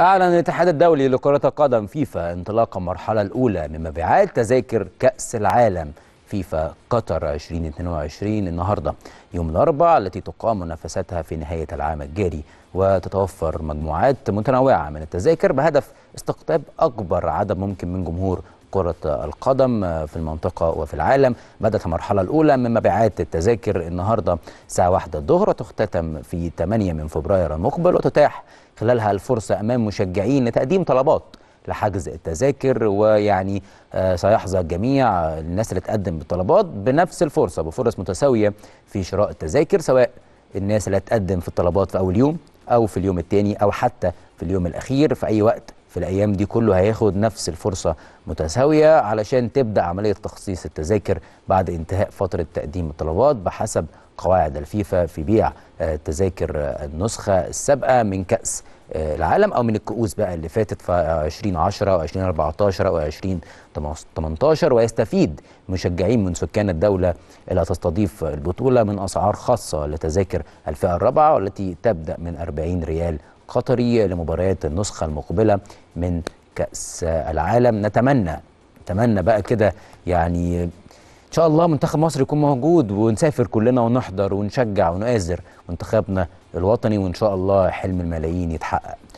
أعلن الاتحاد الدولي لكرة القدم فيفا انطلاق المرحلة الأولى من مبيعات تذاكر كأس العالم فيفا قطر 2022 النهاردة يوم الأربعاء التي تقام منافستها في نهاية العام الجاري وتتوفر مجموعات متنوعة من التذاكر بهدف استقطاب أكبر عدد ممكن من جمهور كرة القدم في المنطقة وفي العالم بدأت المرحلة الأولى من مبيعات التذاكر النهاردة الساعة واحدة الظهر وتختتم في 8 من فبراير المقبل وتتاح خلالها الفرصة أمام مشجعين لتقديم طلبات لحجز التذاكر ويعني آه، سيحظى جميع الناس اللي تقدم بالطلبات بنفس الفرصة بفرص متساوية في شراء التذاكر سواء الناس اللي هتقدم في الطلبات في أول يوم أو في اليوم الثاني أو حتى في اليوم الأخير في أي وقت في الايام دي كله هياخد نفس الفرصه متساويه علشان تبدا عمليه تخصيص التذاكر بعد انتهاء فتره تقديم الطلبات بحسب قواعد الفيفا في بيع آه، تذاكر آه، النسخه السابقه من كاس آه، العالم او من الكؤوس بقى اللي فاتت في 2010 و 2014 و 2018 ويستفيد مشجعين من سكان الدوله اللي هتستضيف البطوله من اسعار خاصه لتذاكر الفئه الرابعه والتي تبدا من 40 ريال القطري لمباريات النسخة المقبلة من كأس العالم نتمنى نتمنى بقى كده يعني ان شاء الله منتخب مصر يكون موجود ونسافر كلنا ونحضر ونشجع ونؤازر منتخبنا الوطني وان شاء الله حلم الملايين يتحقق